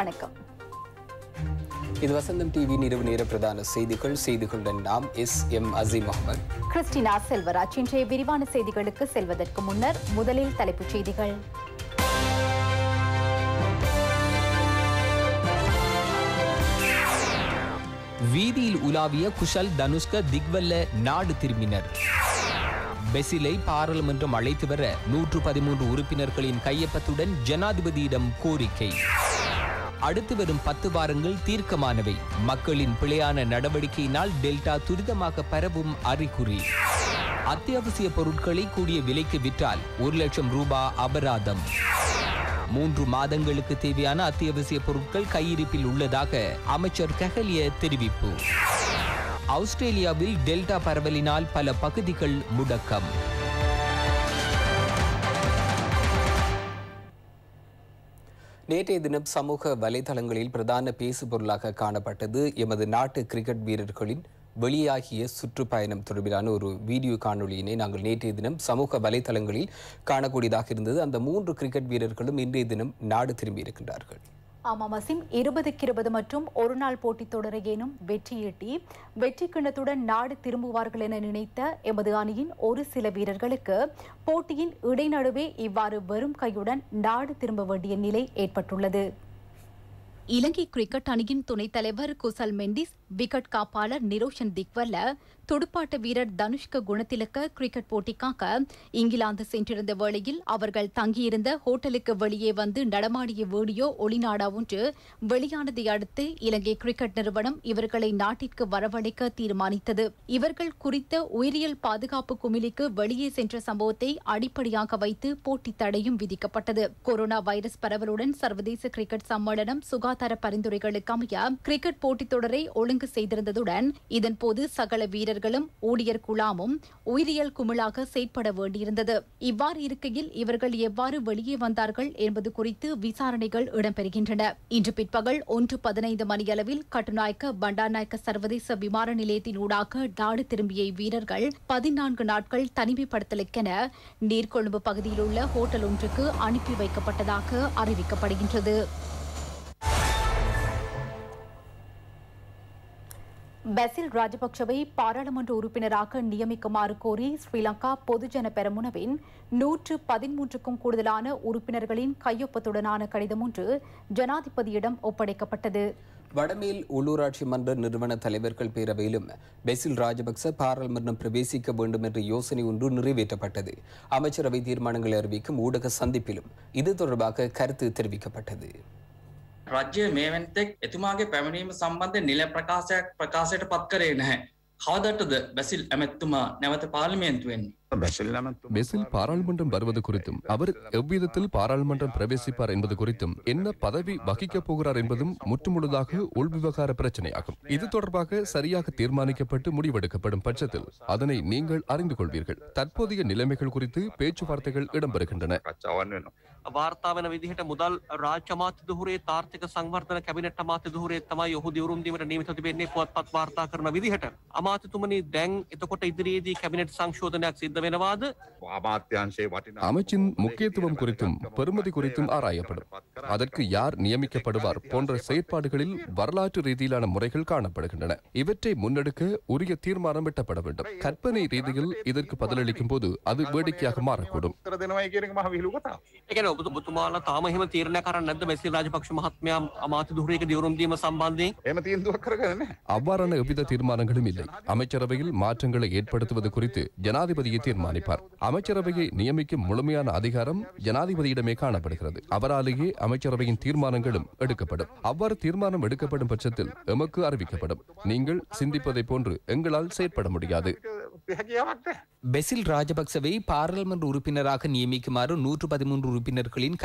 வணக்கம் இது வசந்தம் டிவி நிறுவ நேர பிரதான செய்திகள் செய்திகளுடன் நாம் எஸ் எம் அசீம் அகமது கிறிஸ்டினா செல்வராஜ் இன்றைய விரிவான செய்திகளுக்கு செல்வதற்கு முன்னர் முதலில் தலைப்புச் செய்திகள் வீதியில் உலாவிய குஷல் தனுஷ்க திக்வல்ல நாடு திரும்பினர் பெசிலை பாராளுமன்றம் அழைத்து வர நூற்று பதிமூன்று உறுப்பினர்களின் கையொப்பத்துடன் ஜனாதிபதியிடம் கோரிக்கை அடுத்து வரும் பத்து வாரங்கள் தீர்க்கமானவை மக்களின் பிழையான நடவடிக்கையினால் டெல்டா துரிதமாக பரவும் அறிகுறி அத்தியாவசிய பொருட்களை கூடிய விலைக்கு விற்றால் ஒரு லட்சம் ரூபாய் அபராதம் மூன்று மாதங்களுக்கு தேவையான அத்தியாவசிய பொருட்கள் கையிருப்பில் உள்ளதாக அமைச்சர் கஹலிய தெரிவிப்பு ஆஸ்திரேலியாவில் டெல்டா பரவலினால் பல பகுதிகள் முடக்கம் நேற்றைய தினம் சமூக வலைதளங்களில் பிரதான பேசுபொருளாக காணப்பட்டது எமது நாட்டு கிரிக்கெட் வீரர்களின் வெளியாகிய சுற்றுப்பயணம் தொடர்பிலான ஒரு வீடியோ காணொலியினை நாங்கள் நேற்றைய தினம் சமூக வலைதளங்களில் காணக்கூடியதாக இருந்தது அந்த மூன்று கிரிக்கெட் வீரர்களும் இன்றைய தினம் நாடு திரும்பியிருக்கின்றார்கள் ஆமாம் அசீம் இருபதுக்கு இருபது மற்றும் ஒரு நாள் போட்டித் தொடரையேனும் வெற்றியீட்டி வெற்றி கிண்ணத்துடன் நாடு திரும்புவார்கள் என நினைத்த எமது அணியின் ஒரு சில வீரர்களுக்கு போட்டியின் இடைநடுவே இவ்வாறு வெறும் கையுடன் நாடு திரும்ப வேண்டிய நிலை ஏற்பட்டுள்ளது இலங்கை கிரிக்கெட் அணியின் துணைத் தலைவர் குசல் மெண்டிஸ் விக்கெட் காப்பாளர் நிரோஷன் திக்வல்ல துடுப்பாட்ட வீரர் தனுஷ்க குணத்திலக்க கிரிக்கெட் போட்டிக்காக இங்கிலாந்து சென்றிருந்த வேளையில் அவர்கள் தங்கியிருந்த ஹோட்டலுக்கு வெளியே வந்து நடமாடிய வீடியோ ஒளிநாடா ஒன்று வெளியானதை அடுத்து இலங்கை கிரிக்கெட் நிறுவனம் இவர்களை நாட்டிற்கு வரவழைக்க தீர்மானித்தது இவர்கள் குறித்த உயிரியல் பாதுகாப்பு குமிழிக்கு வெளியே சென்ற சம்பவத்தை அடிப்படையாக வைத்து போட்டி தடையும் விதிக்கப்பட்டது கொரோனா வைரஸ் பரவலுடன் சர்வதேச கிரிக்கெட் சம்மேளனம் சுகாதார பரிந்துரைகளுக்கு அமைய கிரிக்கெட் போட்டித் தொடரை ஒழுங்கு பங்கு செய்திருந்ததுடன் இதன்போது சகல வீரர்களும் ஊழியர் குழாமும் உயிரியல் குமிழாக செயற்பட வேண்டியிருந்தது இவ்வாறு இருக்கையில் இவர்கள் எவ்வாறு வெளியே வந்தார்கள் என்பது குறித்து விசாரணைகள் இடம்பெறுகின்றன இன்று பிற்பகல் ஒன்று பதினைந்து மணியளவில் கட்டுநாயக்க பண்டாநாயக்க சர்வதேச விமான நிலையத்தின் ஊடாக நாடு திரும்பிய வீரர்கள் பதினான்கு நாட்கள் தனிமைப்படுத்தலுக்கென நீர்கொழும்பு பகுதியில் உள்ள ஹோட்டல் ஒன்றுக்கு அனுப்பி வைக்கப்பட்டதாக அறிவிக்கப்படுகின்றது பெசில் ராஜபக்சவை பாராளுமன்ற உறுப்பினராக நியமிக்குமாறு கோரி ஸ்ரீலங்கா பொதுஜன பெருமுனவின் நூற்று பதிமூன்றுக்கும் கூடுதலான உறுப்பினர்களின் கையொப்பத்துடனான கடிதம் ஒன்று ஜனாதிபதியிடம் ஒப்படைக்கப்பட்டது வடமேல் உள்ளூராட்சி மன்ற நிறுவன தலைவர்கள் பேரவையிலும் பெசில் ராஜபக்ச பாராளுமன்றம் பிரவேசிக்க வேண்டும் என்ற யோசனை ஒன்று நிறைவேற்றப்பட்டது அமைச்சரவை தீர்மானங்களை அறிவிக்கும் ஊடக சந்திப்பிலும் இது தொடர்பாக கருத்து தெரிவிக்கப்பட்டது රජ්‍ය මේවන්තෙක් එතුමාගේ පැමිණීම සම්බන්ධ නිල ප්‍රකාශයක් ප්‍රකාශයට පත් කරේ නැහැ. කවදටද බැසිල් ඇමැත්තුමා නැවත පාර්ලිමේන්තුවෙන් பெசில் பாராளுமன்றம் வருவது குறித்தும் அவர் எவ்விதத்தில் பாராளுமன்றம் பிரவேசிப்பார் என்பது குறித்தும் என்ன பதவி வகிக்கப் போகிறார் என்பதும் முற்றுமுழுதாக உள் விவகார பிரச்சனையாகும் இது தொடர்பாக சரியாக தீர்மானிக்கப்பட்டு முடிவெடுக்கப்படும் பட்சத்தில் அதனை நீங்கள் அறிந்து கொள்வீர்கள் தற்போதைய நிலைமைகள் குறித்து பேச்சுவார்த்தைகள் இடம்பெறுகின்றன වාර්තා වෙන විදිහට මුදල් රාජ්‍ය අමාත්‍ය දුහුරේ තාර්ථික සංවර්ධන කැබිනට් අමාත්‍ය දුහුරේ තමයි ඔහු දිවුරුම් දීමට නියමිතව තිබෙන්නේ පුවත්පත් වාර්තා කරන විදිහට අමාත්‍යතුමනි දැන් එතකොට ඉදිරියේදී කැබිනට් සංශෝධනයක් සිද්ධ වෙනවාද அமாத்தியான்ஷே வட்டின அமைச்சின் முக்கியத்துவம் குறித்தும் பெருமதி குறித்தும் ஆராயப்படும் அதற்கு யார் நியமிக்கப்படுவார் போன்ற செயற்பாடுகளில் வரலாற்று ரீதியிலான முறைகள் காணப்படுகின்றன இவற்றை முன்னெடுக்க உரிய தீர்மானம் எட்டப்பட வேண்டும் கற்பனை ரீதியில் இதற்கு பதிலளிக்கும் போது அது வேடிக்கையாக மாறக்கூடும் ඔබතුමාලා තාම එහෙම තීරණයක් අරන් නැද්ද මෙසිල් රාජපක්ෂ මහත්මයා அமாத்து துறைக்கு நிறுவனம் சம்பாந்தேன் என தீர்ந்து அவ்வாறான எவ்வித தீர்மானங்களும் இல்லை அமைச்சரவையில் மாற்றங்களை ஏற்படுத்துவது குறித்து ஜனாதிபதியை தீர்மானிப்பார் அமைச்சரவையை நியமிக்கும் முழுமையான அதிகாரம் ஜனாதிபதியிடமே காணப்படுகிறது அவராலேயே அமைச்சரவையின் தீர்மானங்களும் எடுக்கப்படும் அவ்வாறு தீர்மானம் எடுக்கப்படும் பட்சத்தில் எமக்கு அறிவிக்கப்படும் நீங்கள் சிந்திப்பதை போன்று எங்களால் செயற்பட முடியாது பெசில் ராஜபக்சவை பாராளுமன்ற உறுப்பினராக நியமிக்குமாறு நூற்று பதிமூன்று உறுப்பினர்களின்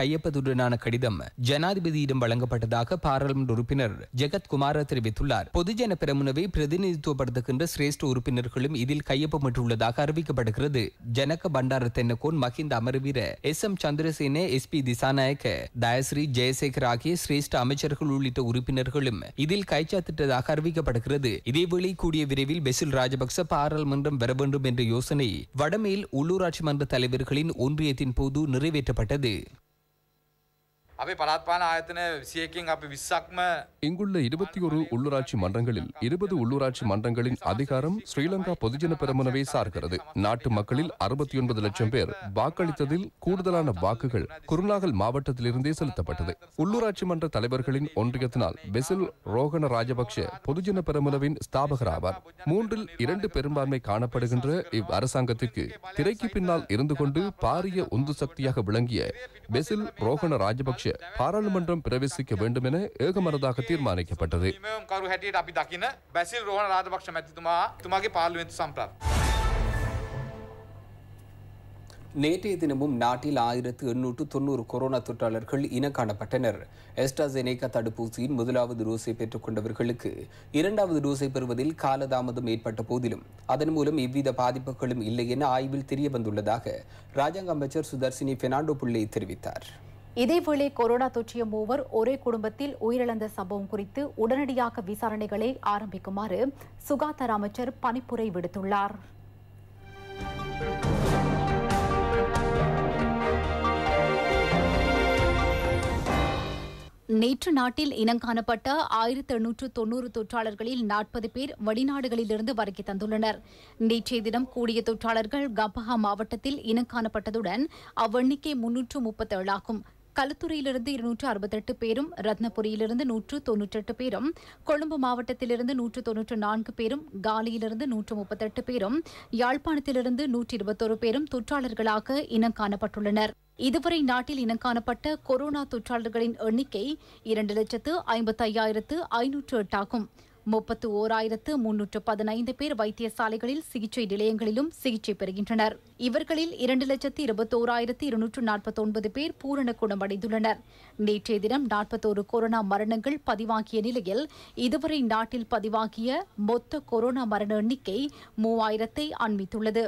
கடிதம் ஜனாதிபதியிடம் வழங்கப்பட்டதாக பாராளுமன்ற உறுப்பினர் ஜெகத் குமார தெரிவித்துள்ளார் பொதுஜன பெரமுனவை பிரதிநிதித்துவப்படுத்துகின்ற சிரேஷ்ட உறுப்பினர்களும் இதில் கையொப்பமிட்டுள்ளதாக அறிவிக்கப்படுகிறது Janaka Bandara Tennakoon Mahinda Amaraweera S M Chandrasena S B Dissanayake Dayasiri Jayasekara ஆகிய சிரேஷ்ட அமைச்சர்கள் உள்ளிட்ட உறுப்பினர்களும் இதில் கைச்சாத்திட்டதாக அறிவிக்கப்படுகிறது இதேவேளை கூடிய விரைவில் பெசில் ராஜபக்ச பாராளுமன்றம் பெற வேண்டும் என்ற யோசனை வடமேல் உள்ளூராட்சி மன்ற தலைவர்களின் ஒன்றியத்தின் போது நிறைவேற்றப்பட்டது இங்குள்ள இருபத்தி ஒரு உள்ளூராட்சி மன்றங்களில் இருபது உள்ளூராட்சி மன்றங்களின் அதிகாரம் ஸ்ரீலங்கா பொதுஜன பெருமனவை சார்கிறது நாட்டு மக்களில் அறுபத்தி ஒன்பது லட்சம் பேர் வாக்களித்ததில் கூடுதலான வாக்குகள் குருநாகல் மாவட்டத்திலிருந்தே செலுத்தப்பட்டது உள்ளூராட்சி மன்ற தலைவர்களின் ஒன்றியத்தினால் பெசில் ரோகண ராஜபக்ஷ பொதுஜன பெருமனவின் மூன்றில் இரண்டு பெரும்பான்மை காணப்படுகின்ற இவ் அரசாங்கத்திற்கு திரைக்கு பின்னால் இருந்து கொண்டு பாரிய உந்து சக்தியாக விளங்கிய பெசில் ரோகண ராஜபக்ஷ பாராளுமன்றம் பிரவேசிக்க வேண்டும் என ஏகமனதாக தீர்மானிக்கப்பட்டது நேற்றைய தினமும் நாட்டில் ஆயிரத்து எண்ணூற்று தொன்னூறு கொரோனா தொற்றாளர்கள் இன காணப்பட்டனர் எஸ்டாசெனேகா தடுப்பூசியின் முதலாவது டோஸை பெற்றுக் கொண்டவர்களுக்கு இரண்டாவது டோஸை பெறுவதில் காலதாமதம் ஏற்பட்ட போதிலும் அதன் மூலம் எவ்வித பாதிப்புகளும் இல்லை என ஆய்வில் தெரியவந்துள்ளதாக ராஜாங்க அமைச்சர் சுதர்சினி பெர்னாண்டோ புள்ளை தெரிவித்தார் இதேவேளை கொரோனா தொற்றிய மூவர் ஒரே குடும்பத்தில் உயிரிழந்த சம்பவம் குறித்து உடனடியாக விசாரணைகளை ஆரம்பிக்குமாறு சுகாதார அமைச்சர் பணிப்புரை விடுத்துள்ளார் நேற்று நாட்டில் இனங்காணப்பட்ட ஆயிரத்தி எண்ணூற்று தொன்னூறு தொற்றாளர்களில் நாற்பது பேர் வெளிநாடுகளிலிருந்து வருகை தந்துள்ளனர் நேற்றைய தினம் கூடிய தொற்றாளர்கள் கபஹா மாவட்டத்தில் இனங்காணப்பட்டதுடன் அவ்வெண்ணிக்கை முன்னூற்று முப்பத்தேழு ஆகும் களுத்துறையிலிருந்து இருநூற்று அறுபத்தெட்டு பேரும் ரத்னபுரியிலிருந்து நூற்று தொன்னூற்றெட்டு பேரும் கொழும்பு மாவட்டத்திலிருந்து நூற்று தொன்னூற்று நான்கு பேரும் காலியிலிருந்து நூற்று முப்பத்தெட்டு பேரும் யாழ்ப்பாணத்திலிருந்து நூற்றி இருபத்தொரு பேரும் தொற்றாளர்களாக இனம் காணப்பட்டுள்ளனர் இதுவரை நாட்டில் இனம் காணப்பட்ட கொரோனா தொற்றாளர்களின் எண்ணிக்கை இரண்டு லட்சத்து ஐம்பத்தி ஐயாயிரத்து ஐநூற்று எட்டாகும் முப்பத்து ஓராயிரத்து முன்னூற்று பதினைந்து பேர் வைத்தியசாலைகளில் சிகிச்சை நிலையங்களிலும் சிகிச்சை பெறுகின்றனர் இவர்களில் இரண்டு லட்சத்து இருபத்தோராயிரத்து இருநூற்று நாற்பத்தொன்பது பேர் பூரண குணமடைந்துள்ளனர் நேற்றைய தினம் நாற்பத்தோரு கொரோனா மரணங்கள் பதிவாகிய நிலையில் இதுவரை நாட்டில் பதிவாகிய மொத்த கொரோனா மரண எண்ணிக்கை மூவாயிரத்தை அண்மித்துள்ளது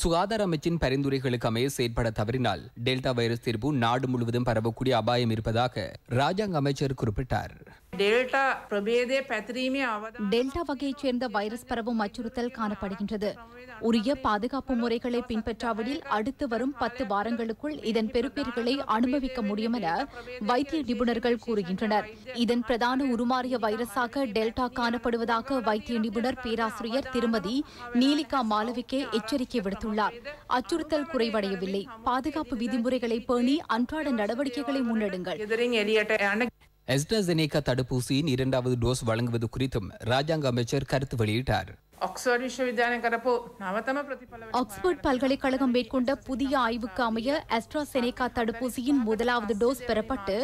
சுகாதார அமைச்சின் பரிந்துரைகளுக்கு அமைய செயற்பட தவறினால் டெல்டா வைரஸ் தீர்ப்பு நாடு முழுவதும் பரவக்கூடிய அபாயம் இருப்பதாக ராஜாங்க அமைச்சர் குறிப்பிட்டார் டெல்டா வகையைச் சேர்ந்த வைரஸ் பரவும் அச்சுறுத்தல் காணப்படுகின்றது உரிய பாதுகாப்பு முறைகளை பின்பற்றாவிடில் அடுத்து வரும் பத்து வாரங்களுக்குள் இதன் பெருப்பீர்களை அனுபவிக்க முடியும் என வைத்திய நிபுணர்கள் கூறுகின்றனர் இதன் பிரதான உருமாறிய வைரஸாக டெல்டா காணப்படுவதாக வைத்திய நிபுணர் பேராசிரியர் திருமதி நீலிகா மாலவிக்கே எச்சரிக்கை விடுத்துள்ளார் அச்சுறுத்தல் குறைவடையவில்லை பாதுகாப்பு விதிமுறைகளை பேணி அன்றாட நடவடிக்கைகளை முன்னெடுங்கள் எஸ்ட்ரசெனேகா தடுப்பூசியின் இரண்டாவது டோஸ் வழங்குவது குறித்தும் ராஜாங்க அமைச்சர் கருத்து வெளியிட்டார் ஆக்ஸ்போர்ட் பல்கலைக்கழகம் மேற்கொண்ட புதிய ஆய்வுக்கு அமைய அஸ்ட்ராசெனேகா தடுப்பூசியின் முதலாவது டோஸ் பெறப்பட்டு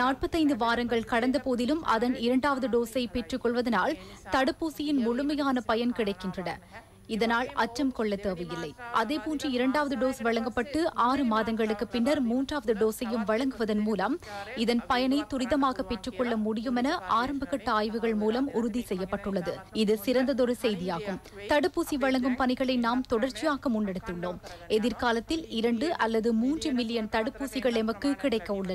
நாற்பத்தைந்து வாரங்கள் கடந்த போதிலும் அதன் இரண்டாவது டோஸை பெற்றுக் கொள்வதனால் தடுப்பூசியின் முழுமையான பயன் கிடைக்கின்றன இதனால் அச்சம் கொள்ள தேவையில்லை அதே போன்று இரண்டாவது டோஸ் வழங்கப்பட்டு ஆறு மாதங்களுக்கு பின்னர் மூன்றாவது டோஸையும் வழங்குவதன் மூலம் இதன் பயனை துரிதமாக பெற்றுக்கொள்ள முடியும் என ஆரம்பகட்ட ஆய்வுகள் மூலம் உறுதி செய்யப்பட்டுள்ளது இது சிறந்ததொரு செய்தியாகும் தடுப்பூசி வழங்கும் பணிகளை நாம் தொடர்ச்சியாக முன்னெடுத்துள்ளோம் எதிர்காலத்தில் இரண்டு அல்லது மூன்று மில்லியன் தடுப்பூசிகள் எமக்கு கிடைக்க உள்ளன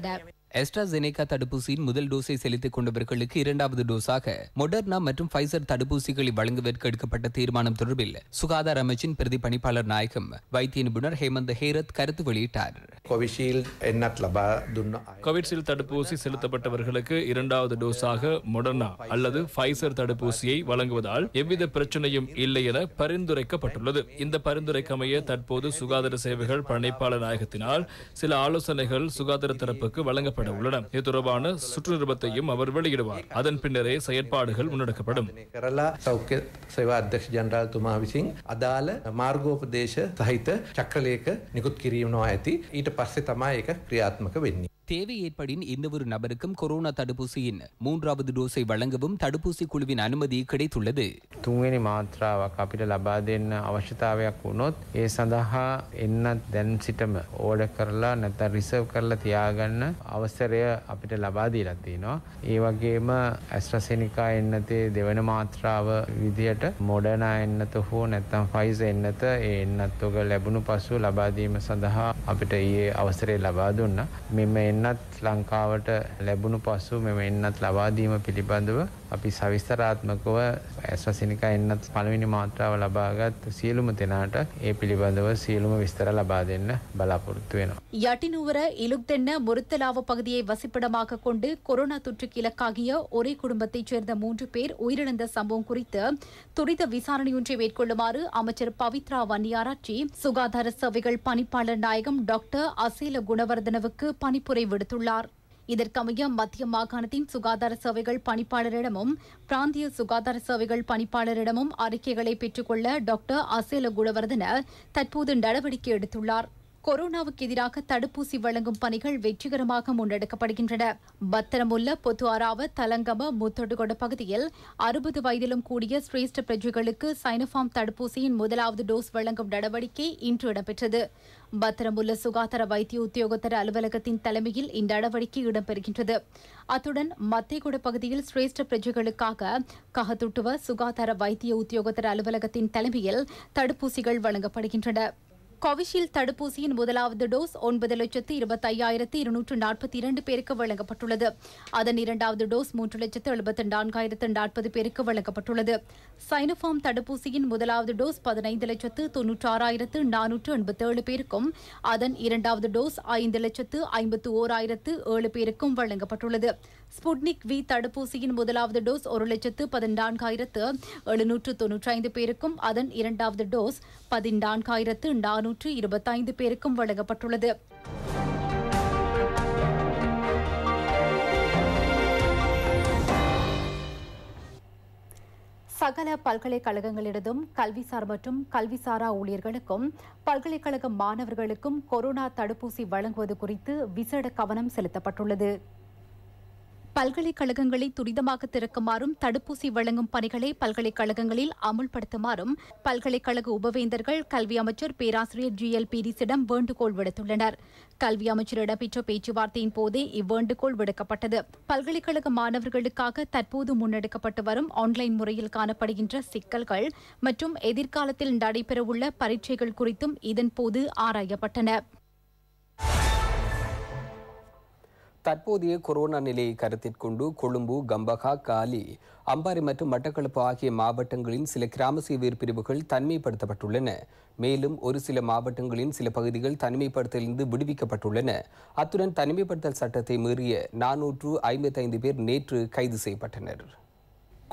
எஸ்ட்ராசெனிகா தடுப்பூசியின் முதல் டோஸை செலுத்திக் கொண்டவர்களுக்கு இரண்டாவது டோஸாக மொடர்னா மற்றும் பைசர் தடுப்பூசிகளை வழங்குவதற்கு எடுக்கப்பட்ட தீர்மானம் தொடர்பில் சுகாதார அமைச்சின் பிரதி பணிப்பாளர் நாயகம் வைத்திய நிபுணர் ஹேமந்த் ஹேரத் கருத்து வெளியிட்டார் கோவிஷீல்டு தடுப்பூசி செலுத்தப்பட்டவர்களுக்கு இரண்டாவது டோஸாக மொடர்னா அல்லது பைசர் தடுப்பூசியை வழங்குவதால் எவ்வித பிரச்சனையும் இல்லை என பரிந்துரைக்கப்பட்டுள்ளது இந்த பரிந்துரைக்கமைய தற்போது சுகாதார சேவைகள் பணிப்பாளர் நாயகத்தினால் சில ஆலோசனைகள் சுகாதார தரப்புக்கு வழங்க மேற்கொள்ளப்பட உள்ளன இது சுற்றுநிருபத்தையும் அவர் வெளியிடுவார் அதன் பின்னரே செயற்பாடுகள் முன்னெடுக்கப்படும் கேரளா சௌக்கிய சேவா அத்தியக்ஷ ஜெனரல் துமாவி சிங் அதால මාර්ගෝපදේශ සහිත චක්‍රලයක නිකුත් කිරීමනවා ඇති ඊට පස්සේ තමයි ඒක தேவை ஏற்படின் எந்த ஒரு நபருக்கும் கொரோனா தடுப்பூசியின் மூன்றாவது டோஸை வழங்கவும் தடுப்பூசி குழுவின் அனுமதி கிடைத்துள்ளது තුන්වෙනි මාත්‍රාවක් අපිට ලබා දෙන්න අවශ්‍යතාවයක් වුණොත් ඒ සඳහා එන්නත් දැන් සිටම ඕඩ කරලා නැත්නම් රිසර්ව් කරලා තියාගන්න අවසරය අපිට ලබා දීලා තිනවා. ඒ වගේම ඇස්ට්‍රසෙනිකා එන්නතේ දෙවන මාත්‍රාව විදියට මොඩර්නා එන්නත හෝ නැත්නම් ෆයිස එන්නත ඒ එන්නත් ඔක ලැබුණු පසු ලබා දීම සඳහා අපිට ඊයේ අවසරය ලබා දුන්නා. මෙන්න එන්නත් ලංකාවට ලැබුණු පසු මෙම එන්නත් ලබාදීම පිළිබඳව අපි සවිස්තරාත්මකව ඇස්වසිනික එන්නත් පළවිනි මාත්‍රාව ලබාගත් සියලුම දෙනාට ඒ පිළිබඳව සියලුම විස්තර ලබා දෙන්න බලාපොරොත්තු වෙනවා. යටිනුවර දෙන්න முருத்தலாவு பகுதியை වසිපඩමාක கொண்டு கொரோனா தொற்றுக்கு இலக்காகிய ஒரே குடும்பத்தைச் சேர்ந்த மூன்று பேர் உயிரிழந்த சம்பவம் குறித்த துரித விசாரணையொன்றை மேற்கொள்ளுமாறு அமைச்சர் பவித்ரா வன்னியாராட்சி சுகாதார சேவைகள் பணிப்பாளர் நாயகம் டாக்டர் அசேல குணவர்தனவுக்கு பணிப்புரை விடுத்துள்ளார் இதற்கமைய மத்திய மாகாணத்தின் சுகாதார சேவைகள் பணிப்பாளரிடமும் பிராந்திய சுகாதார சேவைகள் பணிப்பாளரிடமும் அறிக்கைகளை கொள்ள டாக்டர் அசேல குணவர்தன தற்போது நடவடிக்கை எடுத்துள்ளார் கொரோனாவுக்கு எதிராக தடுப்பூசி வழங்கும் பணிகள் வெற்றிகரமாக முன்னெடுக்கப்படுகின்றன பத்திரமுல்ல அராவ தலங்கம முத்தொடுகொட பகுதியில் அறுபது வயதிலும் கூடிய சிரேஷ்ட பிரஜைகளுக்கு சைனோஃபார்ம் தடுப்பூசியின் முதலாவது டோஸ் வழங்கும் நடவடிக்கை இன்று இடம்பெற்றது பத்திரமுள்ள சுகாதார வைத்திய உத்தியோகத்தர் அலுவலகத்தின் தலைமையில் இந்த நடவடிக்கை இடம்பெறுகின்றது அத்துடன் மத்தியகுட பகுதியில் சிரேஷ்ட பிரஜைகளுக்காக கஹத்துட்டுவ சுகாதார வைத்திய உத்தியோகத்தர் அலுவலகத்தின் தலைமையில் தடுப்பூசிகள் வழங்கப்படுகின்றன கோவிஷீல்டு தடுப்பூசியின் முதலாவது டோஸ் ஒன்பது லட்சத்து இருபத்தையாயிரத்து இருநூற்று நாற்பத்தி இரண்டு பேருக்கு வழங்கப்பட்டுள்ளது அதன் இரண்டாவது டோஸ் மூன்று லட்சத்து எழுபத்தி நான்காயிரத்து நாற்பது பேருக்கு வழங்கப்பட்டுள்ளது சைனோஃபார்ம் தடுப்பூசியின் முதலாவது டோஸ் பதினைந்து லட்சத்து ஆறாயிரத்து நானூற்று எண்பத்தேழு பேருக்கும் அதன் இரண்டாவது டோஸ் ஐந்து லட்சத்து ஐம்பத்து ஓராயிரத்து ஏழு பேருக்கும் வழங்கப்பட்டுள்ளது ஸ்புட்னிக் வி தடுப்பூசியின் முதலாவது டோஸ் ஒரு லட்சத்து பதினான்காயிரத்து எழுநூற்று தொன்னூற்றி ஐந்து பேருக்கும் அதன் இரண்டாவது டோஸ் பதினான்காயிரத்து நானூற்று இருபத்தைந்து பேருக்கும் வழங்கப்பட்டுள்ளது சகல பல்கலைக்கழகங்களிடம் கல்விசார் மற்றும் கல்விசாரா ஊழியர்களுக்கும் பல்கலைக்கழக மாணவர்களுக்கும் கொரோனா தடுப்பூசி வழங்குவது குறித்து விசேட கவனம் செலுத்தப்பட்டுள்ளது பல்கலைக்கழகங்களை துரிதமாக திறக்குமாறும் தடுப்பூசி வழங்கும் பணிகளை பல்கலைக்கழகங்களில் அமுல்படுத்துமாறும் பல்கலைக்கழக உபவேந்தர்கள் கல்வி அமைச்சர் பேராசிரியர் ஜி எல் பீரிஸிடம் வேண்டுகோள் விடுத்துள்ளனர் கல்வி அமைச்சர் இடம்பெற்ற பேச்சுவார்த்தையின் போதே இவ்வேண்டுகோள் விடுக்கப்பட்டது பல்கலைக்கழக மாணவர்களுக்காக தற்போது முன்னெடுக்கப்பட்டு வரும் ஆன்லைன் முறையில் காணப்படுகின்ற சிக்கல்கள் மற்றும் எதிர்காலத்தில் நடைபெறவுள்ள பரீட்சைகள் குறித்தும் இதன்போது ஆராயப்பட்டன தற்போதைய கொரோனா நிலையை கருத்திற்கொண்டு கொழும்பு கம்பகா காலி அம்பாறை மற்றும் மட்டக்களப்பு ஆகிய மாவட்டங்களின் சில கிராம சேவை பிரிவுகள் தனிமைப்படுத்தப்பட்டுள்ளன மேலும் ஒரு சில மாவட்டங்களின் சில பகுதிகள் தனிமைப்படுத்தலிருந்து விடுவிக்கப்பட்டுள்ளன அத்துடன் தனிமைப்படுத்தல் சட்டத்தை மீறிய நானூற்று ஐம்பத்தைந்து பேர் நேற்று கைது செய்யப்பட்டனர்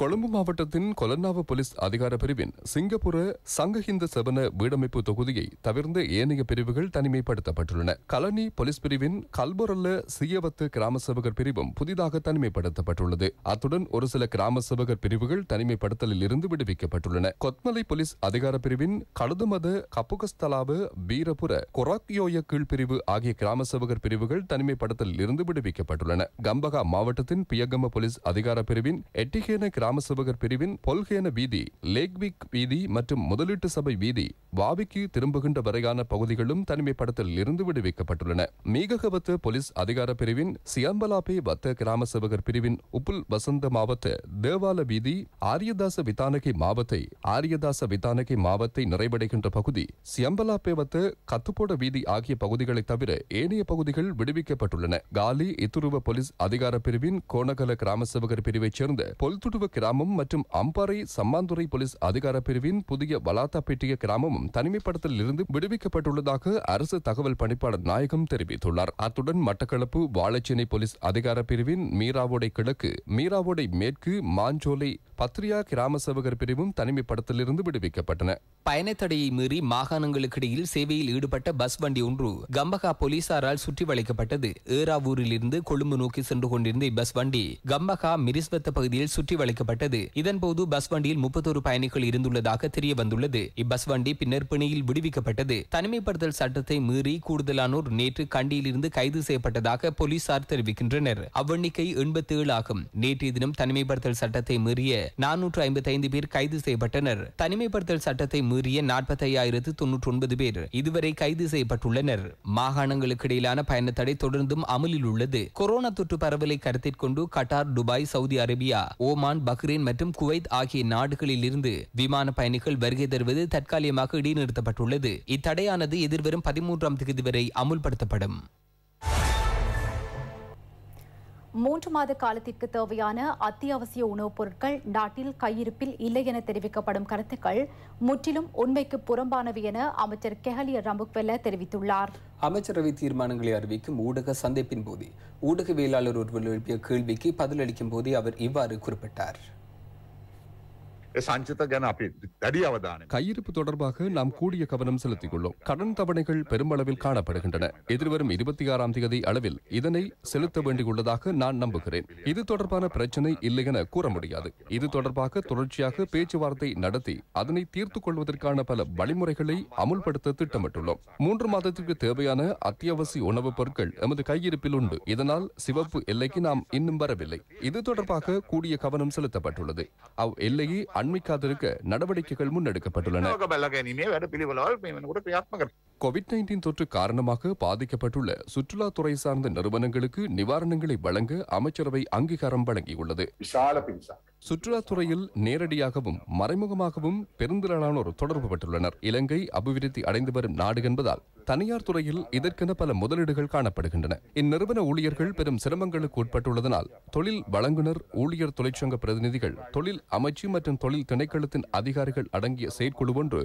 கொழும்பு மாவட்டத்தின் கொலன்னாவ போலீஸ் அதிகார பிரிவின் சிங்கப்பூர சங்கஹிந்த செவன வீடமைப்பு தொகுதியை தவிர்ந்த ஏனைய பிரிவுகள் தனிமைப்படுத்தப்பட்டுள்ளன கலனி போலீஸ் பிரிவின் கல்பொரல்ல சியவத்து கிராம சேவகர் பிரிவும் புதிதாக தனிமைப்படுத்தப்பட்டுள்ளது அத்துடன் ஒரு சில கிராம சேவகர் பிரிவுகள் தனிமைப்படுத்தலில் இருந்து விடுவிக்கப்பட்டுள்ளன கொத்மலை போலீஸ் அதிகார பிரிவின் கழுதுமத கப்புகஸ்தலாவு வீரபுர கொராக்யோய பிரிவு ஆகிய கிராம சேவகர் பிரிவுகள் தனிமைப்படுத்தலில் இருந்து விடுவிக்கப்பட்டுள்ளன கம்பகா மாவட்டத்தின் பியகம போலீஸ் அதிகார பிரிவின் எட்டிகேன கிராமசபகர் பிரிவின் பொல்கேன வீதி லேக்விக் வீதி மற்றும் முதலீட்டு சபை வீதி வாவிக்கு திரும்புகின்ற வரையான பகுதிகளும் தனிமைப்படத்தில் இருந்து விடுவிக்கப்பட்டுள்ளன மீககவத்து போலீஸ் அதிகார பிரிவின் சியம்பலாபே வத்த கிராம சபகர் பிரிவின் உப்புல் வசந்த மாவட்ட தேவால வீதி ஆரியதாச வித்தானகை மாவத்தை ஆரியதாச வித்தானகை மாவத்தை நிறைவடைகின்ற பகுதி சியம்பலாபே வத்த கத்துப்போட வீதி ஆகிய பகுதிகளை தவிர ஏனைய பகுதிகள் விடுவிக்கப்பட்டுள்ளன காலி இத்துருவ போலீஸ் அதிகார பிரிவின் கோணகல கிராம சபகர் பிரிவைச் சேர்ந்த பொல்துடுவ கிராமம் மற்றும் அம்பாறை சம்மாந்துறை போலீஸ் அதிகார பிரிவின் புதிய வலாத்தாப்பேட்டிய கிராமமும் தனிமைப்படுத்தலில் இருந்து விடுவிக்கப்பட்டுள்ளதாக அரசு தகவல் பணிப்பாளர் நாயகம் தெரிவித்துள்ளார் அத்துடன் மட்டக்களப்பு வாழைச்சேனை போலீஸ் அதிகார பிரிவின் மீராவோடை கிழக்கு மீராவோடை மேற்கு மாஞ்சோலை பத்ரியா கிராம சேவகர் பிரிவும் தனிமைப்படுத்தலிருந்து விடுவிக்கப்பட்டன பயணத்தடையை மீறி மாகாணங்களுக்கு இடையில் சேவையில் ஈடுபட்ட பஸ் வண்டி ஒன்று கம்பகா போலீசாரால் சுற்றி வளைக்கப்பட்டது இருந்து கொழும்பு நோக்கி சென்று கொண்டிருந்த இப்பஸ் வண்டி கம்பகா மிரிஸ்வத்த பகுதியில் சுற்றி வளைக்கப்பட்டது எடுக்கப்பட்டது இதன்போது பஸ் வண்டியில் முப்பத்தொரு பயணிகள் இருந்துள்ளதாக தெரிய வந்துள்ளது இப்பஸ் வண்டி பின்னர் பிணையில் விடுவிக்கப்பட்டது தனிமைப்படுத்தல் சட்டத்தை மீறி கூடுதலானோர் நேற்று கண்டியிலிருந்து கைது செய்யப்பட்டதாக போலீசார் தெரிவிக்கின்றனர் அவ்வெண்ணிக்கை எண்பத்தி ஏழு ஆகும் நேற்றைய தினம் தனிமைப்படுத்தல் சட்டத்தை மீறிய நானூற்று ஐம்பத்தி பேர் கைது செய்யப்பட்டனர் தனிமைப்படுத்தல் சட்டத்தை மீறிய நாற்பத்தி ஐயாயிரத்து ஒன்பது பேர் இதுவரை கைது செய்யப்பட்டுள்ளனர் மாகாணங்களுக்கு இடையிலான பயண தடை தொடர்ந்தும் அமலில் உள்ளது கொரோனா தொற்று பரவலை கருத்தில் கொண்டு Qatar Dubai Saudi Arabia Oman Bahrain மற்றும் குவைத் ஆகிய நாடுகளில் இருந்து விமான பயணிகள் வருகை தருவது தற்காலிகமாக இடைநிறுத்தப்பட்டுள்ளது இத்தடையானது எதிர்வரும் பதிமூன்றாம் தேதி வரை அமுல்படுத்தப்படும் மூன்று மாத காலத்திற்கு தேவையான அத்தியாவசிய உணவுப் பொருட்கள் நாட்டில் கையிருப்பில் இல்லை என தெரிவிக்கப்படும் கருத்துக்கள் முற்றிலும் உண்மைக்கு புறம்பானவை என அமைச்சர் கெஹலிய ரம்புக்வெல்ல தெரிவித்துள்ளார் அமைச்சரவை தீர்மானங்களை அறிவிக்கும் ஊடக சந்திப்பின் போது ஊடகவியலாளர் ஒருவர் எழுப்பிய கேள்விக்கு பதிலளிக்கும் போதே அவர் இவ்வாறு குறிப்பிட்டார் கையிருப்பு தொடர்பாக நாம் கூடிய கவனம் செலுத்திக் கொள்ளும் கடன் தவணைகள் பெருமளவில் காணப்படுகின்றன எதிர்வரும் இருபத்தி ஆறாம் தேதி அளவில் இதனை செலுத்த வேண்டியுள்ளதாக நான் நம்புகிறேன் இது தொடர்பான பிரச்சனை இல்லை என கூற முடியாது இது தொடர்பாக தொடர்ச்சியாக பேச்சுவார்த்தை நடத்தி அதனை தீர்த்து கொள்வதற்கான பல வழிமுறைகளை அமுல்படுத்த திட்டமிட்டுள்ளோம் மூன்று மாதத்திற்கு தேவையான அத்தியாவசிய உணவுப் பொருட்கள் எமது கையிருப்பில் உண்டு இதனால் சிவப்பு எல்லைக்கு நாம் இன்னும் வரவில்லை இது தொடர்பாக கூடிய கவனம் செலுத்தப்பட்டுள்ளது அவ் எல்லையை அண்மை காத்திருக்க நடவடிக்கைகள் முன்னெடுக்கப்பட்டுள்ளன கோவிட் நைன்டீன் தொற்று காரணமாக பாதிக்கப்பட்டுள்ள சுற்றுலாத்துறை சார்ந்த நிறுவனங்களுக்கு நிவாரணங்களை வழங்க அமைச்சரவை அங்கீகாரம் வழங்கியுள்ளது சுற்றுலாத்துறையில் நேரடியாகவும் மறைமுகமாகவும் பெருந்திரளானோர் தொடர்பு பெற்றுள்ளனர் இலங்கை அபிவிருத்தி அடைந்து வரும் நாடு என்பதால் தனியார் துறையில் இதற்கென பல முதலீடுகள் காணப்படுகின்றன இந்நிறுவன ஊழியர்கள் பெரும் சிரமங்களுக்கு உட்பட்டுள்ளதனால் தொழில் வழங்குனர் ஊழியர் தொழிற்சங்க பிரதிநிதிகள் தொழில் அமைச்சு மற்றும் தொழில் திணைக்களத்தின் அதிகாரிகள் அடங்கிய செயற்குழு ஒன்று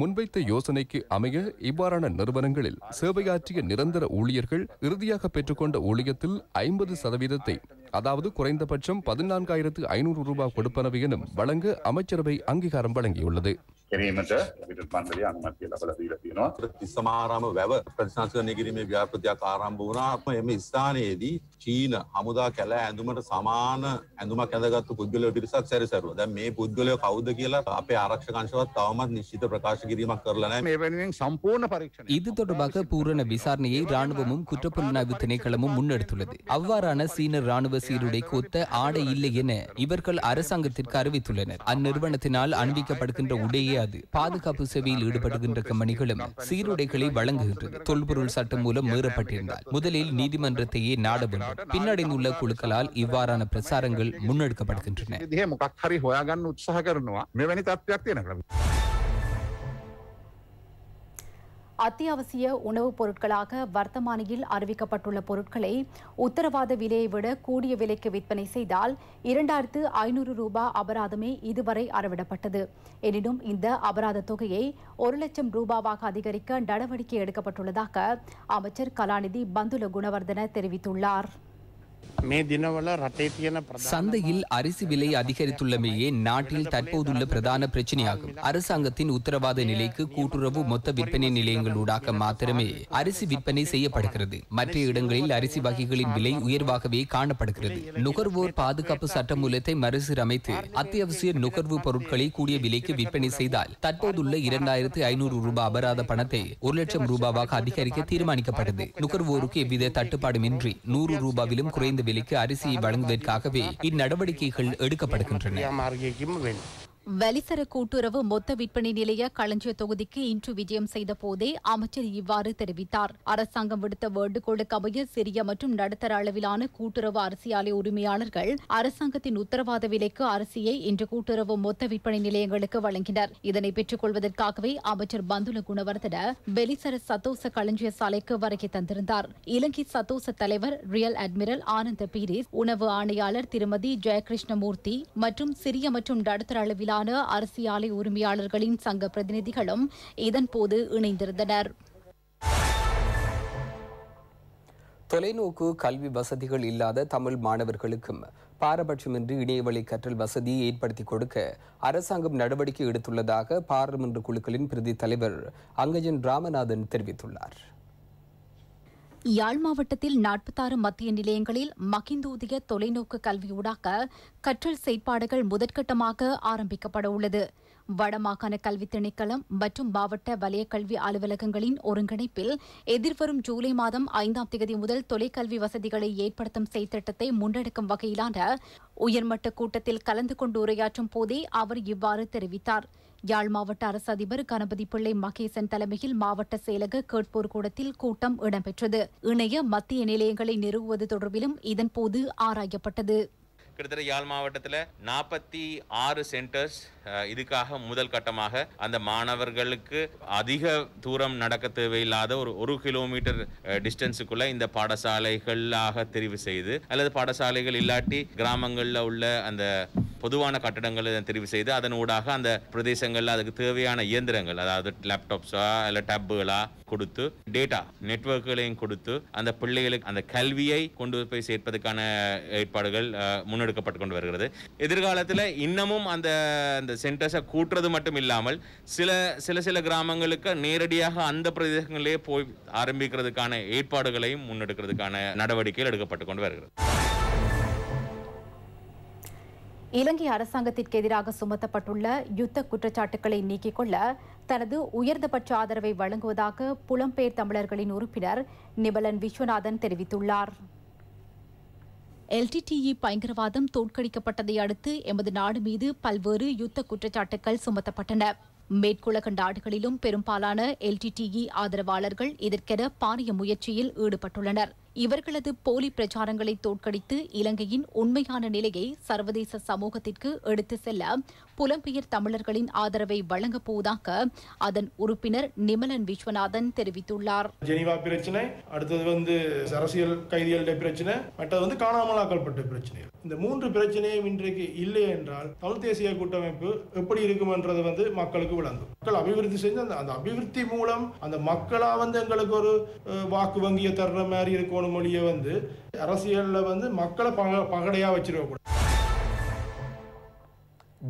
முன்வைத்த யோசனைக்கு அமைய இவ்வாறான நிறுவனங்களில் சேவையாற்றிய நிரந்தர ஊழியர்கள் இறுதியாக பெற்றுக்கொண்ட ஊழியத்தில் ஐம்பது சதவீதத்தை அதாவது குறைந்தபட்சம் பதினான்காயிரத்து ஐநூறு ரூபாய் கொடுப்பனவு எனும் வழங்க அமைச்சரவை அங்கீகாரம் வழங்கியுள்ளது කිරීමට විදුත් මණ්ඩලය අනුමැතිය ලබලා දීලා තියෙනවා. තිස්සමාරාම වැව ප්‍රතිසංස්කරණය කිරීමේ ව්‍යාපෘතියක් ආරම්භ වුණා. එම ස්ථානයේදී චීන හමුදා කැලෑ ඇඳුමට සමාන ඇඳුමක් ඇඳගත්තු පුද්ගලයෝ පිරිසක් සැරිසරුවා. දැන් මේ පුද්ගලයෝ කවුද කියලා අපේ ආරක්ෂක අංශවත් තවමත් නිශ්චිත ප්‍රකාශ කිරීමක් කරලා නැහැ. මේ වෙනුවෙන් சம்பூர்ண பரீட்சணை இது தொடர்பாக பூரண விசாரணையை ராணுவமும் குற்றப்புலனாய்வு திணைக்களமும் முன்னெடுத்துள்ளது. அவ்வாறான சீன ராணுவ சீருடைக்கு ஒத்த ஆடை இல்லை என இவர்கள் அரசாங்கத்திற்கு அறிவித்துள்ளனர். அந்நிறுவனத்தினால் அணிவிக்கப்படுகின்ற உடையை முடியாது பாதுகாப்பு சேவையில் ஈடுபடுகின்ற கம்பெனிகளும் சீருடைகளை வழங்குகின்றது தொல்பொருள் சட்டம் மூலம் மீறப்பட்டிருந்தால் முதலில் நீதிமன்றத்தையே நாட வேண்டும் பின்னடைந்துள்ள குழுக்களால் இவ்வாறான பிரச்சாரங்கள் முன்னெடுக்கப்படுகின்றன அத்தியாவசிய உணவுப் பொருட்களாக வர்த்தமானியில் அறிவிக்கப்பட்டுள்ள பொருட்களை உத்தரவாத விலையை விட கூடிய விலைக்கு விற்பனை செய்தால் இரண்டாயிரத்து ஐநூறு ரூபாய் அபராதமே இதுவரை அறவிடப்பட்டது எனினும் இந்த அபராத தொகையை ஒரு லட்சம் ரூபாவாக அதிகரிக்க நடவடிக்கை எடுக்கப்பட்டுள்ளதாக அமைச்சர் கலாநிதி பந்துல குணவர்தன தெரிவித்துள்ளார் சந்தையில் அரிசி விலை அதிகரித்துள்ளமையே நாட்டில் தற்போதுள்ள பிரதான பிரச்சனையாகும் அரசாங்கத்தின் உத்தரவாத நிலைக்கு கூட்டுறவு மொத்த விற்பனை நிலையங்கள் ஊடாக மாத்திரமே அரிசி விற்பனை செய்யப்படுகிறது மற்ற இடங்களில் அரிசி வகைகளின் விலை உயர்வாகவே காணப்படுகிறது நுகர்வோர் பாதுகாப்பு சட்ட மூலத்தை மறுசீரமைத்து அத்தியாவசிய நுகர்வு பொருட்களை கூடிய விலைக்கு விற்பனை செய்தால் தற்போதுள்ள இரண்டாயிரத்து ஐநூறு ரூபாய் அபராத பணத்தை ஒரு லட்சம் ரூபாவாக அதிகரிக்க தீர்மானிக்கப்பட்டது நுகர்வோருக்கு எவ்வித தட்டுப்பாடுமின்றி நூறு ரூபாவிலும் குறை குறைந்த விலைக்கு அரிசியை வழங்குவதற்காகவே இந்நடவடிக்கைகள் எடுக்கப்படுகின்றன வெளிசர கூட்டுறவு மொத்த விற்பனை நிலைய களஞ்சிய தொகுதிக்கு இன்று விஜயம் செய்த போதே அமைச்சர் இவ்வாறு தெரிவித்தார் அரசாங்கம் விடுத்த வேண்டுகோளுக்கு அமைய சிறிய மற்றும் நடுத்தர அளவிலான கூட்டுறவு அரசியாலை உரிமையாளர்கள் அரசாங்கத்தின் உத்தரவாத விலைக்கு அரசியை இன்று கூட்டுறவு மொத்த விற்பனை நிலையங்களுக்கு வழங்கினர் இதனை பெற்றுக் கொள்வதற்காகவே அமைச்சர் பந்துல குணவர்தன வெளிசர சத்தோச களஞ்சிய சாலைக்கு வருகை தந்திருந்தார் இலங்கை சத்தோச தலைவர் ரியல் அட்மிரல் ஆனந்த பீரிஸ் உணவு ஆணையாளர் திருமதி ஜெயகிருஷ்ணமூர்த்தி மற்றும் சிறிய மற்றும் நடுத்தர அளவிலான தலைமையிலான அரிசி உரிமையாளர்களின் சங்க பிரதிநிதிகளும் இதன்போது இணைந்திருந்தனர் தொலைநோக்கு கல்வி வசதிகள் இல்லாத தமிழ் மாணவர்களுக்கும் பாரபட்சமின்றி இணையவழி கற்றல் வசதியை ஏற்படுத்தி கொடுக்க அரசாங்கம் நடவடிக்கை எடுத்துள்ளதாக பாராளுமன்ற குழுக்களின் பிரதி தலைவர் அங்கஜன் ராமநாதன் தெரிவித்துள்ளார் யாழ் மாவட்டத்தில் நாற்பத்தாறு மத்திய நிலையங்களில் மகிந்தூதிய தொலைநோக்கு ஊடாக்க கற்றல் செயற்பாடுகள் முதற்கட்டமாக ஆரம்பிக்கப்பட உள்ளது வடமாகாண கல்வி திணைக்களம் மற்றும் மாவட்ட வலய கல்வி அலுவலகங்களின் ஒருங்கிணைப்பில் எதிர்வரும் ஜூலை மாதம் ஐந்தாம் தேதி முதல் தொலைக்கல்வி வசதிகளை ஏற்படுத்தும் செயற்திட்டத்தை முன்னெடுக்கும் வகையிலான உயர்மட்ட கூட்டத்தில் கலந்து கொண்டு உரையாற்றும் போதே அவர் இவ்வாறு தெரிவித்தாா் யாழ் மாவட்ட அரசு அதிபர் கணபதி பிள்ளை மகேசன் தலைமையில் மாவட்ட செயலக கேட்போர் கூடத்தில் கூட்டம் இடம்பெற்றது இணைய மத்திய நிலையங்களை நிறுவுவது தொடர்பிலும் இதன்போது ஆராயப்பட்டது கிட்டத்தட்ட யாழ் மாவட்டத்தில் நாற்பத்தி ஆறு சென்டர்ஸ் இதுக்காக முதல் கட்டமாக அந்த மாணவர்களுக்கு அதிக தூரம் நடக்க தேவையில்லாத ஒரு ஒரு கிலோமீட்டர் டிஸ்டன்ஸுக்குள்ள இந்த பாடசாலைகளாக தெரிவு செய்து அல்லது பாடசாலைகள் இல்லாட்டி கிராமங்களில் உள்ள அந்த பொதுவான கட்டடங்கள் தெரிவு செய்து அதன் ஊடாக அந்த பிரதேசங்களில் அதுக்கு தேவையான இயந்திரங்கள் அதாவது லேப்டாப்ஸா இல்ல டேப்புகளா கொடுத்து டேட்டா நெட்ஒர்க்குகளையும் கொடுத்து அந்த பிள்ளைகளுக்கு அந்த கல்வியை கொண்டு போய் சேர்ப்பதற்கான ஏற்பாடுகள் முன்னெடுக்கப்பட்டு கொண்டு வருகிறது எதிர்காலத்தில் இன்னமும் அந்த அந்த சென்டர்ஸை கூட்டுறது மட்டும் இல்லாமல் சில சில சில கிராமங்களுக்கு நேரடியாக அந்த பிரதேசங்களிலே போய் ஆரம்பிக்கிறதுக்கான ஏற்பாடுகளையும் முன்னெடுக்கிறதுக்கான நடவடிக்கைகள் எடுக்கப்பட்டு கொண்டு வருகிறது இலங்கை அரசாங்கத்திற்கு எதிராக சுமத்தப்பட்டுள்ள யுத்த குற்றச்சாட்டுக்களை நீக்கிக் கொள்ள தனது உயர்ந்தபட்ச ஆதரவை வழங்குவதாக புலம்பெயர் தமிழர்களின் உறுப்பினர் நிபலன் விஸ்வநாதன் தெரிவித்துள்ளார் எல்டிடிஇ e பயங்கரவாதம் தோற்கடிக்கப்பட்டதை அடுத்து எமது நாடு மீது பல்வேறு யுத்த குற்றச்சாட்டுகள் சுமத்தப்பட்டன மேற்குலக கண்ட நாடுகளிலும் பெரும்பாலான எல்டிடிஇ e ஆதரவாளர்கள் இதற்கென பாரிய முயற்சியில் ஈடுபட்டுள்ளனர் இவர்களது போலி பிரச்சாரங்களை தோற்கடித்து இலங்கையின் உண்மையான நிலையை சர்வதேச சமூகத்திற்கு எடுத்து செல்ல புலம்பெயர் தமிழர்களின் ஆதரவை வழங்கப் போவதாக அதன் உறுப்பினர் நிமலன் விஸ்வநாதன் தெரிவித்துள்ளார் ஜெனிவா பிரச்சனை அடுத்தது வந்து அரசியல் கைதிகளுடைய பிரச்சனை மற்றது வந்து காணாமலாக்கல்பட்ட பிரச்சனை இந்த மூன்று பிரச்சனையும் இன்றைக்கு இல்லை என்றால் தமிழ் தேசிய கூட்டமைப்பு எப்படி இருக்கும் என்றது வந்து மக்களுக்கு விளங்கும் மக்கள் அபிவிருத்தி செஞ்சு அந்த அபிவிருத்தி மூலம் அந்த மக்களா வந்து எங்களுக்கு ஒரு வாக்கு வங்கியை தர்ற மாதிரி இருக்கும் போன மொழியை வந்து அரசியலில் வந்து மக்களை பக பகடையாக வச்சிருக்கக்கூடாது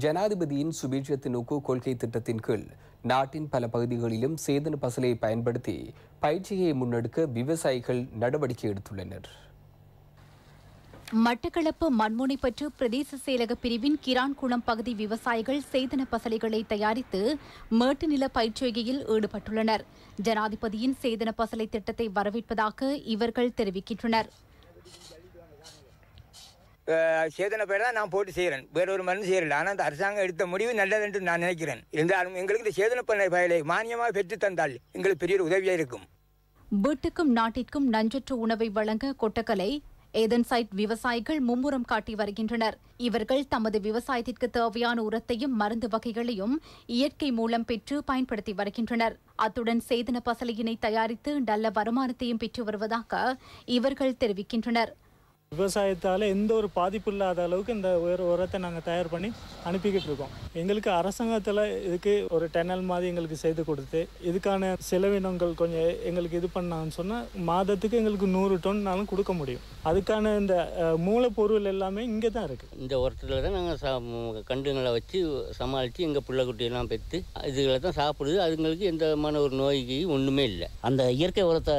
ஜனாதிபதியின் சுபீட்சத்தின் நோக்கு கொள்கை திட்டத்தின் கீழ் நாட்டின் பல பகுதிகளிலும் சேதன பசலையை பயன்படுத்தி பயிற்சியை முன்னெடுக்க விவசாயிகள் நடவடிக்கை எடுத்துள்ளனர் மட்டக்களப்பு மண்முனைப்பற்று பிரதேச செயலக பிரிவின் கிரான்குளம் பகுதி விவசாயிகள் சேதன பசலைகளை தயாரித்து மேட்டு நில பயிற்சிகையில் ஈடுபட்டுள்ளனர் ஜனாதிபதியின் சேதன பசலை திட்டத்தை வரவேற்பதாக இவர்கள் தெரிவிக்கின்றனர் சேதன பயிர் தான் நான் போட்டு செய்கிறேன் வேற ஒரு மருந்து செய்யல ஆனால் அந்த அரசாங்கம் எடுத்த முடிவு நல்லது என்று நான் நினைக்கிறேன் இருந்தாலும் எங்களுக்கு இந்த சேதன பண்ணை பயிலை மானியமாக பெற்று தந்தால் எங்களுக்கு பெரிய உதவியாக இருக்கும் வீட்டுக்கும் நாட்டிற்கும் நஞ்சற்று உணவை வழங்க கொட்டக்கலை ஏதன்சைட் விவசாயிகள் மும்முரம் காட்டி வருகின்றனர் இவர்கள் தமது விவசாயத்திற்கு தேவையான உரத்தையும் மருந்து வகைகளையும் இயற்கை மூலம் பெற்று பயன்படுத்தி வருகின்றனர் அத்துடன் சேதன பசலையினை தயாரித்து நல்ல வருமானத்தையும் பெற்று வருவதாக இவர்கள் தெரிவிக்கின்றனர் விவசாயத்தால் எந்த ஒரு பாதிப்பு இல்லாத அளவுக்கு இந்த உயர் உரத்தை நாங்கள் தயார் பண்ணி அனுப்பிக்கிட்டு இருக்கோம் எங்களுக்கு அரசாங்கத்தில் இதுக்கு ஒரு டெனல் மாதிரி எங்களுக்கு செய்து கொடுத்து இதுக்கான செலவினங்கள் கொஞ்சம் எங்களுக்கு இது பண்ணாங்கன்னு சொன்னால் மாதத்துக்கு எங்களுக்கு நூறு டொன்னாலும் கொடுக்க முடியும் அதுக்கான இந்த மூலப்பொருள் எல்லாமே இங்கே தான் இருக்குது இந்த உரத்தில் தான் நாங்கள் கண்டுங்களை வச்சு சமாளித்து எங்கள் பிள்ளைக்குட்டியெல்லாம் பெற்று இதுகளை தான் சாப்பிடுது அதுங்களுக்கு எந்த விதமான ஒரு நோய்க்கு ஒன்றுமே இல்லை அந்த இயற்கை உரத்தை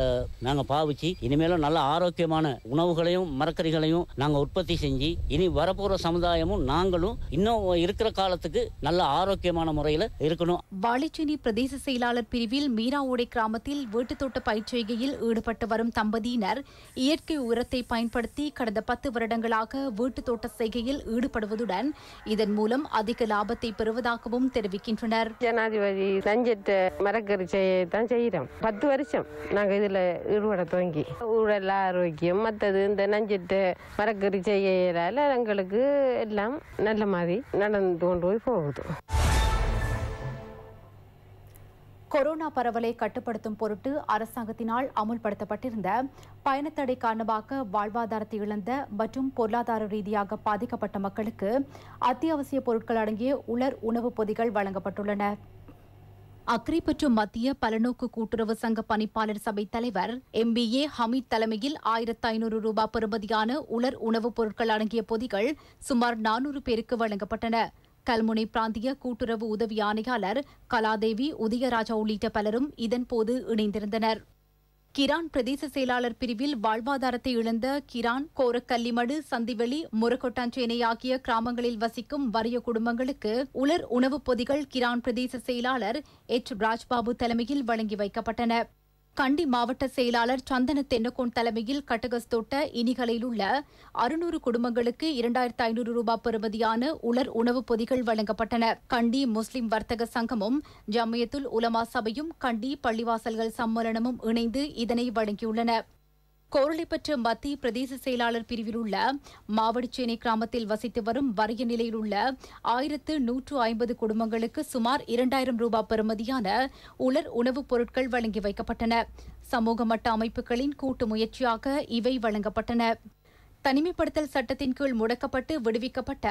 நாங்கள் பாவிச்சு இனிமேலும் நல்ல ஆரோக்கியமான உணவுகளையும் மறக்க காய்கறிகளையும் நாங்கள் உற்பத்தி செஞ்சு இனி வரப்போகிற சமுதாயமும் நாங்களும் இன்னும் இருக்கிற காலத்துக்கு நல்ல ஆரோக்கியமான முறையில் இருக்கணும் வாழைச்சேனி பிரதேச செயலாளர் பிரிவில் மீராவோடை கிராமத்தில் வீட்டு தோட்ட பயிற்சிகையில் ஈடுபட்டு வரும் தம்பதியினர் இயற்கை உரத்தை பயன்படுத்தி கடந்த பத்து வருடங்களாக வீட்டு தோட்ட செய்கையில் ஈடுபடுவதுடன் இதன் மூலம் அதிக லாபத்தை பெறுவதாகவும் தெரிவிக்கின்றனர் ஜனாதிபதி தஞ்சட்டு மரக்கறி தான் செய்யறோம் பத்து வருஷம் நாங்க இதுல ஈடுபட துவங்கி உடல் ஆரோக்கியம் மற்றது இந்த நஞ்சட்டு மற்ற மரக்கறி செய்யறால எங்களுக்கு எல்லாம் நல்ல மாதிரி நடந்து கொண்டு போய் போகுது கொரோனா பரவலை கட்டுப்படுத்தும் பொருட்டு அரசாங்கத்தினால் அமுல்படுத்தப்பட்டிருந்த பயணத்தடை காரணமாக வாழ்வாதாரத்தை இழந்த மற்றும் பொருளாதார ரீதியாக பாதிக்கப்பட்ட மக்களுக்கு அத்தியாவசிய பொருட்கள் அடங்கிய உலர் உணவுப் பொதிகள் வழங்கப்பட்டுள்ளன அக்கறைப்பற்று மத்திய பலநோக்கு கூட்டுறவு சங்க பணிப்பாளர் சபை தலைவர் எம் பி ஏ ஹமீத் தலைமையில் ஆயிரத்து ஐநூறு ரூபாய் பெறுமதியான உலர் உணவுப் பொருட்கள் அடங்கிய பொதிகள் சுமார் நானூறு பேருக்கு வழங்கப்பட்டன கல்முனை பிராந்திய கூட்டுறவு உதவி ஆணையாளர் கலாதேவி உதயராஜா உள்ளிட்ட பலரும் இதன்போது இணைந்திருந்தனர் கிரான் பிரதேச செயலாளர் பிரிவில் வாழ்வாதாரத்தை இழந்த கிரான் கோரக்கல்லிமடு சந்திவெளி முரக்கொட்டாஞ்சேனை ஆகிய கிராமங்களில் வசிக்கும் வறிய குடும்பங்களுக்கு உலர் உணவுப் பொதிகள் கிரான் பிரதேச செயலாளர் எச் ராஜ்பாபு தலைமையில் வழங்கி வைக்கப்பட்டன கண்டி மாவட்ட செயலாளர் சந்தன தென்னகோன் தலைமையில் கட்டகஸ் தொட்ட இனிகளில் உள்ள அறுநூறு குடும்பங்களுக்கு இரண்டாயிரத்து ஐநூறு ரூபாய் பெறுமதியான உலர் உணவுப் பொதிகள் வழங்கப்பட்டன கண்டி முஸ்லிம் வர்த்தக சங்கமும் ஜம்மியத்துல் உலமா சபையும் கண்டி பள்ளிவாசல்கள் சம்மேளனமும் இணைந்து இதனை வழங்கியுள்ளன கோரளைப்பற்று மத்திய பிரதேச செயலாளர் பிரிவில் உள்ள மாவடிச்சேனை கிராமத்தில் வசித்து வரும் வறிய நிலையில் உள்ள ஆயிரத்து நூற்று ஐம்பது குடும்பங்களுக்கு சுமார் இரண்டாயிரம் ரூபாய் பெறுமதியான உலர் உணவுப் பொருட்கள் வழங்கி வைக்கப்பட்டன சமூக மட்ட அமைப்புகளின் கூட்டு முயற்சியாக இவை வழங்கப்பட்டன தனிமைப்படுத்தல் சட்டத்தின் கீழ் முடக்கப்பட்டு விடுவிக்கப்பட்ட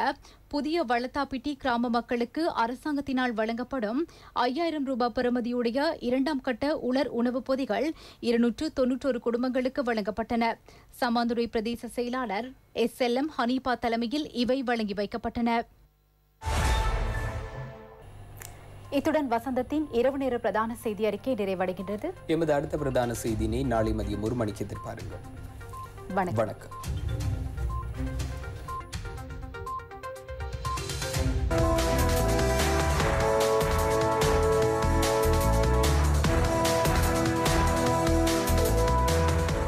புதிய வளத்தாப்பிட்டி கிராம மக்களுக்கு அரசாங்கத்தினால் வழங்கப்படும் ஐயாயிரம் ரூபாய் பெறுமதியுடைய இரண்டாம் கட்ட உலர் உணவுப் பொதிகள் இருநூற்று தொன்னூற்றொரு குடும்பங்களுக்கு வழங்கப்பட்டன சமாந்துரை பிரதேச செயலாளர் எஸ் எல் எம் ஹனீபா தலைமையில் இவை வழங்கி வைக்கப்பட்டன இத்துடன் வசந்தத்தின் இரவு நேர பிரதான செய்தி அறிக்கை நிறைவடைகின்றது எமது அடுத்த பிரதான செய்தியினை நாளை மதியம் ஒரு மணிக்கு எதிர்பாருங்கள் வணக்கம்